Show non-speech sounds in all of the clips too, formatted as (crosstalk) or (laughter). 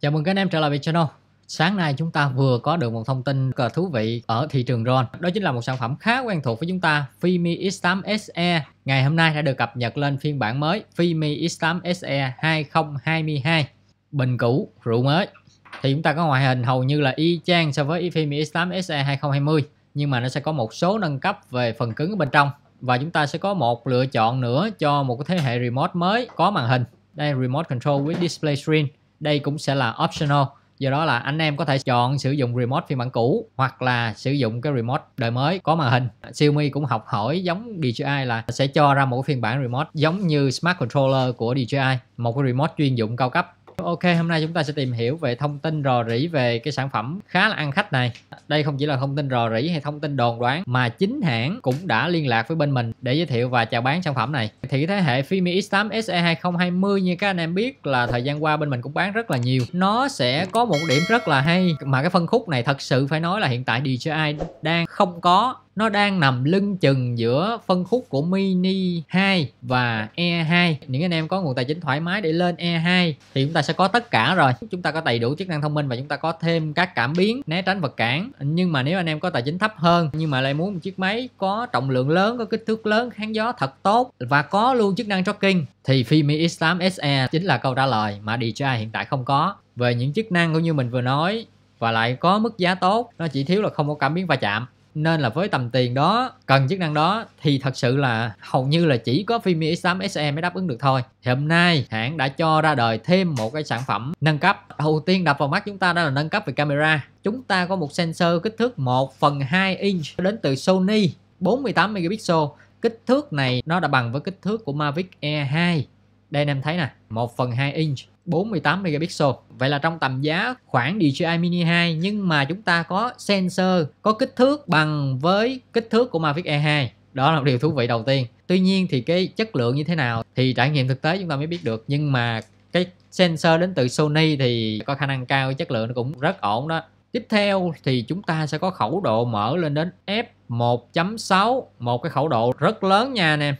Chào mừng các anh em trở lại với channel Sáng nay chúng ta vừa có được một thông tin cờ thú vị ở thị trường RON Đó chính là một sản phẩm khá quen thuộc với chúng ta Fimi X8 SE Ngày hôm nay đã được cập nhật lên phiên bản mới Fimi X8 SE 2022 Bình cũ, rượu mới Thì chúng ta có ngoại hình hầu như là y chang so với Fimi X8 SE 2020 Nhưng mà nó sẽ có một số nâng cấp về phần cứng ở bên trong Và chúng ta sẽ có một lựa chọn nữa cho một thế hệ remote mới có màn hình Đây remote control with display screen đây cũng sẽ là optional do đó là anh em có thể chọn sử dụng remote phiên bản cũ hoặc là sử dụng cái remote đời mới có màn hình Xiaomi cũng học hỏi giống DJI là sẽ cho ra một phiên bản remote giống như smart controller của DJI một cái remote chuyên dụng cao cấp Ok, hôm nay chúng ta sẽ tìm hiểu về thông tin rò rỉ về cái sản phẩm khá là ăn khách này. Đây không chỉ là thông tin rò rỉ hay thông tin đồn đoán mà chính hãng cũng đã liên lạc với bên mình để giới thiệu và chào bán sản phẩm này. Thì thế hệ Fimi X8 SE 2020 như các anh em biết là thời gian qua bên mình cũng bán rất là nhiều. Nó sẽ có một điểm rất là hay mà cái phân khúc này thật sự phải nói là hiện tại DJI đang không có nó đang nằm lưng chừng giữa phân khúc của Mini 2 và E2 những anh em có nguồn tài chính thoải mái để lên E2 thì chúng ta sẽ có tất cả rồi chúng ta có đầy đủ chức năng thông minh và chúng ta có thêm các cảm biến né tránh vật cản nhưng mà nếu anh em có tài chính thấp hơn nhưng mà lại muốn một chiếc máy có trọng lượng lớn có kích thước lớn kháng gió thật tốt và có luôn chức năng tracking thì Fimi X8 SE chính là câu trả lời mà DJI hiện tại không có về những chức năng cũng như mình vừa nói và lại có mức giá tốt nó chỉ thiếu là không có cảm biến va chạm nên là với tầm tiền đó cần chức năng đó thì thật sự là hầu như là chỉ có Fimi X8 SE mới đáp ứng được thôi thì hôm nay hãng đã cho ra đời thêm một cái sản phẩm nâng cấp đầu tiên đập vào mắt chúng ta đó là nâng cấp về camera chúng ta có một sensor kích thước 1 phần 2 inch đến từ Sony 48 megapixel kích thước này nó đã bằng với kích thước của Mavic air 2 đây anh em thấy nè 1 phần 2 inch 48 megapixel. Vậy là trong tầm giá khoảng DJI Mini 2 nhưng mà chúng ta có sensor có kích thước bằng với kích thước của Mavic Air 2. Đó là một điều thú vị đầu tiên. Tuy nhiên thì cái chất lượng như thế nào thì trải nghiệm thực tế chúng ta mới biết được nhưng mà cái sensor đến từ Sony thì có khả năng cao chất lượng nó cũng rất ổn đó. Tiếp theo thì chúng ta sẽ có khẩu độ mở lên đến f1.6, một cái khẩu độ rất lớn nha anh em.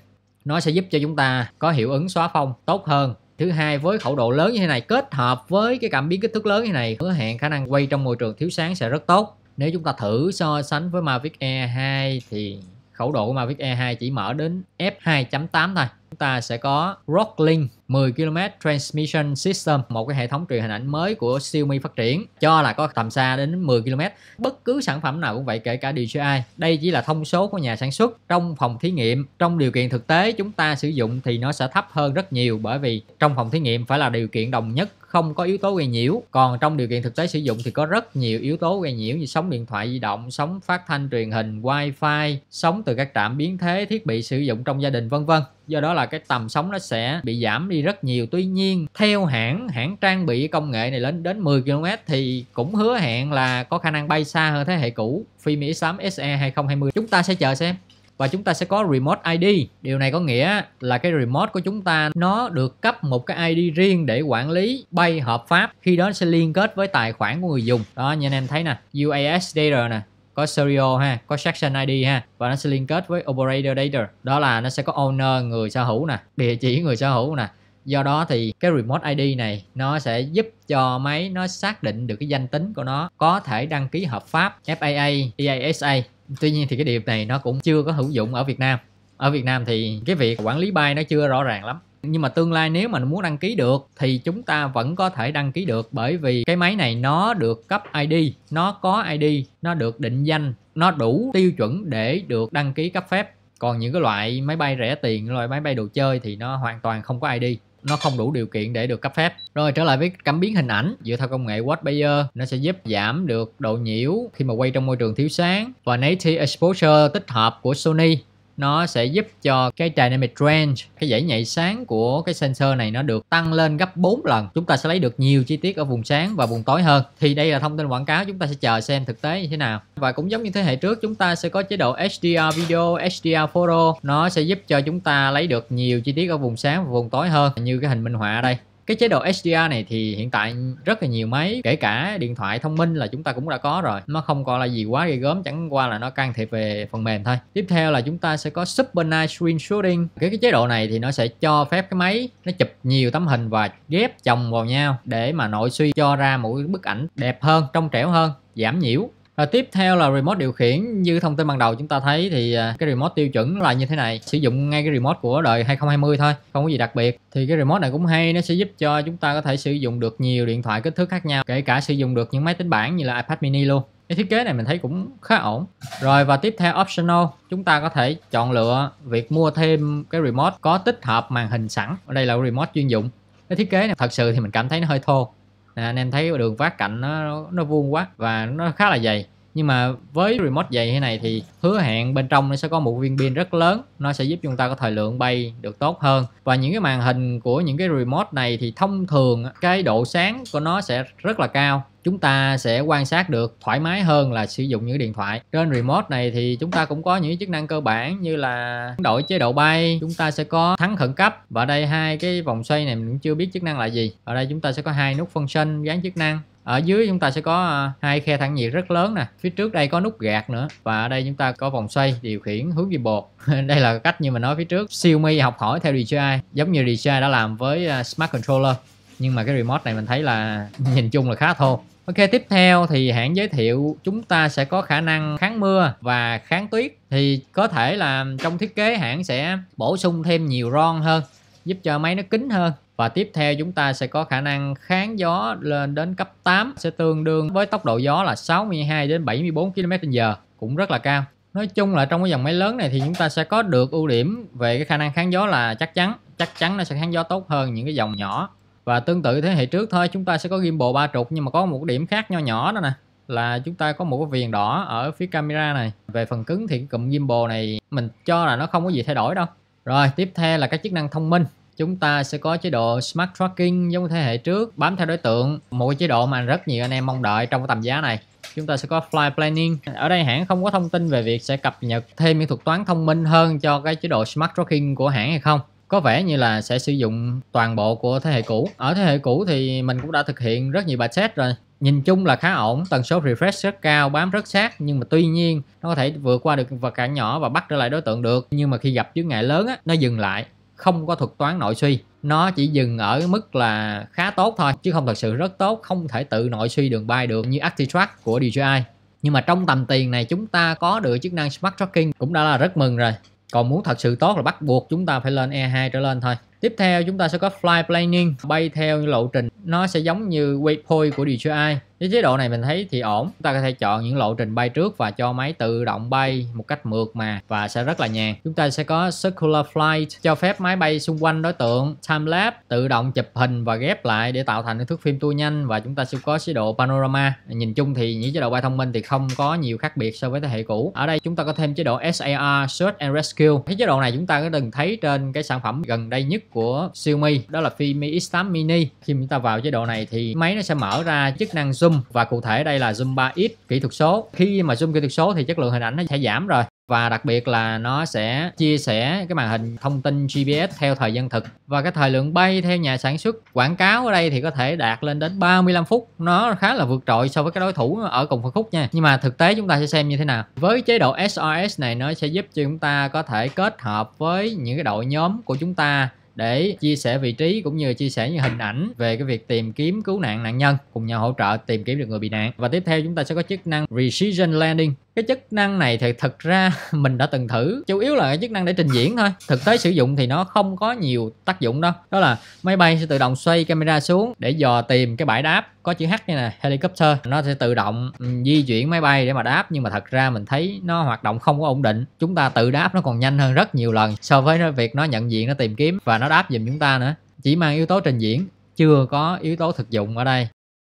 Nó sẽ giúp cho chúng ta có hiệu ứng xóa phông tốt hơn thứ hai với khẩu độ lớn như thế này kết hợp với cái cảm biến kích thước lớn như thế này hứa hẹn khả năng quay trong môi trường thiếu sáng sẽ rất tốt nếu chúng ta thử so sánh với Mavic E2 thì khẩu độ của Mavic E2 chỉ mở đến f2.8 thôi chúng ta sẽ có Rocklink 10 km Transmission System, một cái hệ thống truyền hình ảnh mới của Xiaomi phát triển cho là có tầm xa đến 10 km. Bất cứ sản phẩm nào cũng vậy kể cả DJI. Đây chỉ là thông số của nhà sản xuất. Trong phòng thí nghiệm, trong điều kiện thực tế chúng ta sử dụng thì nó sẽ thấp hơn rất nhiều bởi vì trong phòng thí nghiệm phải là điều kiện đồng nhất không có yếu tố gây nhiễu còn trong điều kiện thực tế sử dụng thì có rất nhiều yếu tố gây nhiễu như sóng điện thoại di động sóng phát thanh truyền hình wifi sóng từ các trạm biến thế thiết bị sử dụng trong gia đình vân vân do đó là cái tầm sống nó sẽ bị giảm đi rất nhiều tuy nhiên theo hãng hãng trang bị công nghệ này lên đến 10 km thì cũng hứa hẹn là có khả năng bay xa hơn thế hệ cũ phi Mỹ 8 SE 2020 chúng ta sẽ chờ xem và chúng ta sẽ có remote ID. Điều này có nghĩa là cái remote của chúng ta nó được cấp một cái ID riêng để quản lý bay hợp pháp. Khi đó sẽ liên kết với tài khoản của người dùng. Đó như anh em thấy nè, UAS data nè, có serial ha có section id ha và nó sẽ liên kết với operator data đó là nó sẽ có owner người sở hữu nè địa chỉ người sở hữu nè do đó thì cái remote id này nó sẽ giúp cho máy nó xác định được cái danh tính của nó có thể đăng ký hợp pháp faa easa tuy nhiên thì cái điều này nó cũng chưa có hữu dụng ở việt nam ở việt nam thì cái việc quản lý bay nó chưa rõ ràng lắm nhưng mà tương lai nếu mà muốn đăng ký được thì chúng ta vẫn có thể đăng ký được bởi vì cái máy này nó được cấp ID nó có ID nó được định danh nó đủ tiêu chuẩn để được đăng ký cấp phép còn những cái loại máy bay rẻ tiền loại máy bay đồ chơi thì nó hoàn toàn không có ID nó không đủ điều kiện để được cấp phép. Rồi trở lại với cảm biến hình ảnh, dựa theo công nghệ Bayer, nó sẽ giúp giảm được độ nhiễu khi mà quay trong môi trường thiếu sáng và native exposure tích hợp của Sony nó sẽ giúp cho cái dynamic range cái dãy nhạy sáng của cái sensor này nó được tăng lên gấp 4 lần chúng ta sẽ lấy được nhiều chi tiết ở vùng sáng và vùng tối hơn thì đây là thông tin quảng cáo chúng ta sẽ chờ xem thực tế như thế nào và cũng giống như thế hệ trước chúng ta sẽ có chế độ HDR video HDR photo nó sẽ giúp cho chúng ta lấy được nhiều chi tiết ở vùng sáng và vùng tối hơn như cái hình minh họa đây cái chế độ HDR này thì hiện tại rất là nhiều máy kể cả điện thoại thông minh là chúng ta cũng đã có rồi nó không còn là gì quá ghê gớm chẳng qua là nó can thiệp về phần mềm thôi tiếp theo là chúng ta sẽ có Super Night Screen Shooting cái, cái chế độ này thì nó sẽ cho phép cái máy nó chụp nhiều tấm hình và ghép chồng vào nhau để mà nội suy cho ra một bức ảnh đẹp hơn trong trẻo hơn giảm nhiễu rồi ờ, tiếp theo là remote điều khiển như thông tin ban đầu chúng ta thấy thì à, cái remote tiêu chuẩn là như thế này, sử dụng ngay cái remote của đời 2020 thôi, không có gì đặc biệt. Thì cái remote này cũng hay, nó sẽ giúp cho chúng ta có thể sử dụng được nhiều điện thoại kích thước khác nhau, kể cả sử dụng được những máy tính bảng như là iPad mini luôn. Cái thiết kế này mình thấy cũng khá ổn. Rồi và tiếp theo optional, chúng ta có thể chọn lựa việc mua thêm cái remote có tích hợp màn hình sẵn. Ở đây là remote chuyên dụng. Cái thiết kế này thật sự thì mình cảm thấy nó hơi thô à, anh em thấy đường vát cạnh nó nó vuông quá và nó khá là dày nhưng mà với remote dày thế này thì hứa hẹn bên trong nó sẽ có một viên pin rất lớn nó sẽ giúp chúng ta có thời lượng bay được tốt hơn và những cái màn hình của những cái remote này thì thông thường cái độ sáng của nó sẽ rất là cao chúng ta sẽ quan sát được thoải mái hơn là sử dụng những điện thoại trên remote này thì chúng ta cũng có những chức năng cơ bản như là đổi chế độ bay chúng ta sẽ có thắng khẩn cấp và đây hai cái vòng xoay này mình cũng chưa biết chức năng là gì ở đây chúng ta sẽ có hai nút function gắn chức năng ở dưới chúng ta sẽ có à, hai khe thăng nhiệt rất lớn nè phía trước đây có nút gạt nữa và ở đây chúng ta có vòng xoay điều khiển hướng về bột (laughs) đây là cách như mình nói phía trước Xiaomi học hỏi theo DJI giống như DJI đã làm với à, Smart Controller nhưng mà cái remote này mình thấy là (laughs) nhìn chung là khá thô Ok tiếp theo thì hãng giới thiệu chúng ta sẽ có khả năng kháng mưa và kháng tuyết thì có thể là trong thiết kế hãng sẽ bổ sung thêm nhiều ron hơn giúp cho máy nó kín hơn và tiếp theo chúng ta sẽ có khả năng kháng gió lên đến cấp 8 sẽ tương đương với tốc độ gió là 62 đến 74 km/h cũng rất là cao nói chung là trong cái dòng máy lớn này thì chúng ta sẽ có được ưu điểm về cái khả năng kháng gió là chắc chắn chắc chắn nó sẽ kháng gió tốt hơn những cái dòng nhỏ và tương tự thế hệ trước thôi chúng ta sẽ có gimbal ba trục nhưng mà có một điểm khác nho nhỏ đó nè là chúng ta có một cái viền đỏ ở phía camera này về phần cứng thì cái cụm gimbal này mình cho là nó không có gì thay đổi đâu rồi tiếp theo là các chức năng thông minh chúng ta sẽ có chế độ Smart Tracking giống thế hệ trước bám theo đối tượng một cái chế độ mà rất nhiều anh em mong đợi trong cái tầm giá này chúng ta sẽ có Fly Planning ở đây hãng không có thông tin về việc sẽ cập nhật thêm những thuật toán thông minh hơn cho cái chế độ Smart Tracking của hãng hay không có vẻ như là sẽ sử dụng toàn bộ của thế hệ cũ ở thế hệ cũ thì mình cũng đã thực hiện rất nhiều bài test rồi nhìn chung là khá ổn tần số refresh rất cao bám rất sát nhưng mà tuy nhiên nó có thể vượt qua được vật cản nhỏ và bắt trở lại đối tượng được nhưng mà khi gặp chướng ngại lớn á, nó dừng lại không có thuật toán nội suy nó chỉ dừng ở mức là khá tốt thôi chứ không thật sự rất tốt không thể tự nội suy đường bay được như Actitrack của DJI nhưng mà trong tầm tiền này chúng ta có được chức năng Smart Tracking cũng đã là rất mừng rồi còn muốn thật sự tốt là bắt buộc chúng ta phải lên E2 trở lên thôi Tiếp theo chúng ta sẽ có fly planning, bay theo lộ trình nó sẽ giống như waypoint của DJI với chế độ này mình thấy thì ổn chúng ta có thể chọn những lộ trình bay trước và cho máy tự động bay một cách mượt mà và sẽ rất là nhàn chúng ta sẽ có circular flight cho phép máy bay xung quanh đối tượng time lapse tự động chụp hình và ghép lại để tạo thành những thước phim tua nhanh và chúng ta sẽ có chế độ panorama nhìn chung thì những chế độ bay thông minh thì không có nhiều khác biệt so với thế hệ cũ ở đây chúng ta có thêm chế độ SAR search and rescue cái chế độ này chúng ta có từng thấy trên cái sản phẩm gần đây nhất của Xiaomi đó là Fimi X8 mini khi chúng ta vào chế độ này thì máy nó sẽ mở ra chức năng zoom và cụ thể đây là zoom 3x kỹ thuật số khi mà zoom kỹ thuật số thì chất lượng hình ảnh nó sẽ giảm rồi và đặc biệt là nó sẽ chia sẻ cái màn hình thông tin GPS theo thời gian thực và cái thời lượng bay theo nhà sản xuất quảng cáo ở đây thì có thể đạt lên đến 35 phút nó khá là vượt trội so với cái đối thủ ở cùng phân khúc nha nhưng mà thực tế chúng ta sẽ xem như thế nào với chế độ SRS này nó sẽ giúp cho chúng ta có thể kết hợp với những cái đội nhóm của chúng ta để chia sẻ vị trí cũng như chia sẻ những hình ảnh về cái việc tìm kiếm cứu nạn nạn nhân cùng nhau hỗ trợ tìm kiếm được người bị nạn và tiếp theo chúng ta sẽ có chức năng precision landing cái chức năng này thì thật ra (laughs) mình đã từng thử chủ yếu là cái chức năng để trình diễn thôi thực tế sử dụng thì nó không có nhiều tác dụng đâu đó là máy bay sẽ tự động xoay camera xuống để dò tìm cái bãi đáp có chữ H như này helicopter nó sẽ tự động ừ, di chuyển máy bay để mà đáp nhưng mà thật ra mình thấy nó hoạt động không có ổn định chúng ta tự đáp nó còn nhanh hơn rất nhiều lần so với việc nó nhận diện nó tìm kiếm và nó đáp giùm chúng ta nữa chỉ mang yếu tố trình diễn chưa có yếu tố thực dụng ở đây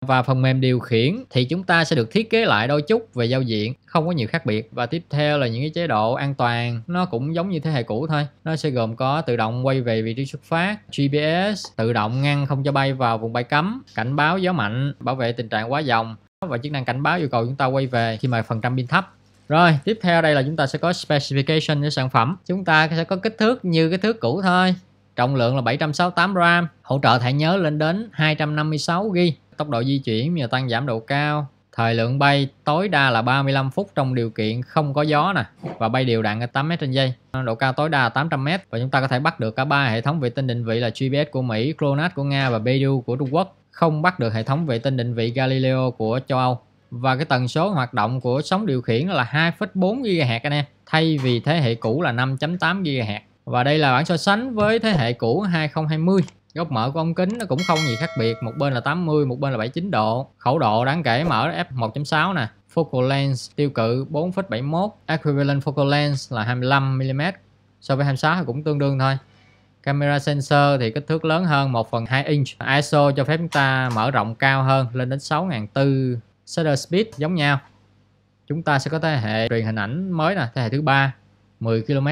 và phần mềm điều khiển thì chúng ta sẽ được thiết kế lại đôi chút về giao diện không có nhiều khác biệt và tiếp theo là những cái chế độ an toàn nó cũng giống như thế hệ cũ thôi nó sẽ gồm có tự động quay về vị trí xuất phát GPS tự động ngăn không cho bay vào vùng bay cấm cảnh báo gió mạnh bảo vệ tình trạng quá dòng và chức năng cảnh báo yêu cầu chúng ta quay về khi mà phần trăm pin thấp rồi, tiếp theo đây là chúng ta sẽ có specification cho sản phẩm. Chúng ta sẽ có kích thước như cái thước cũ thôi. Trọng lượng là 768 gram, hỗ trợ thẻ nhớ lên đến 256 GB tốc độ di chuyển và tăng giảm độ cao thời lượng bay tối đa là 35 phút trong điều kiện không có gió nè và bay đều đặn 8 m trên giây độ cao tối đa 800 m và chúng ta có thể bắt được cả ba hệ thống vệ tinh định vị là GPS của Mỹ, GLONASS của Nga và Beidou của Trung Quốc không bắt được hệ thống vệ tinh định vị Galileo của châu Âu và cái tần số hoạt động của sóng điều khiển là 2,4 GHz anh em thay vì thế hệ cũ là 5,8 GHz và đây là bản so sánh với thế hệ cũ 2020 góc mở của ống kính nó cũng không gì khác biệt một bên là 80 một bên là 79 độ khẩu độ đáng kể mở f 1.6 nè focal length tiêu cự 4.71 equivalent focal length là 25mm so với 26 thì cũng tương đương thôi camera sensor thì kích thước lớn hơn 1 2 inch ISO cho phép chúng ta mở rộng cao hơn lên đến 6400 shutter speed giống nhau chúng ta sẽ có thế hệ truyền hình ảnh mới nè thế hệ thứ ba 10 km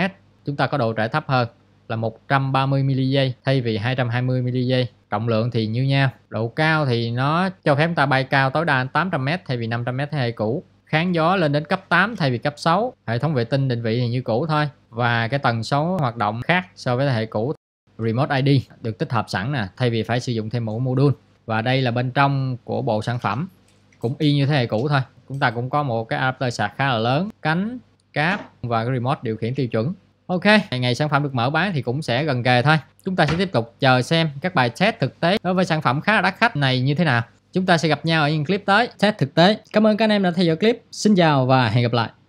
chúng ta có độ trễ thấp hơn là 130 mili giây thay vì 220 mili giây trọng lượng thì như nhau độ cao thì nó cho phép ta bay cao tối đa 800m thay vì 500m thế hệ cũ kháng gió lên đến cấp 8 thay vì cấp 6 hệ thống vệ tinh định vị thì như cũ thôi và cái tần số hoạt động khác so với thế hệ cũ Remote ID được tích hợp sẵn nè thay vì phải sử dụng thêm một module và đây là bên trong của bộ sản phẩm cũng y như thế hệ cũ thôi chúng ta cũng có một cái adapter sạc khá là lớn cánh cáp và cái remote điều khiển tiêu chuẩn Ok, ngày sản phẩm được mở bán thì cũng sẽ gần kề thôi. Chúng ta sẽ tiếp tục chờ xem các bài test thực tế đối với sản phẩm khá là đắt khách này như thế nào. Chúng ta sẽ gặp nhau ở những clip tới test thực tế. Cảm ơn các anh em đã theo dõi clip. Xin chào và hẹn gặp lại.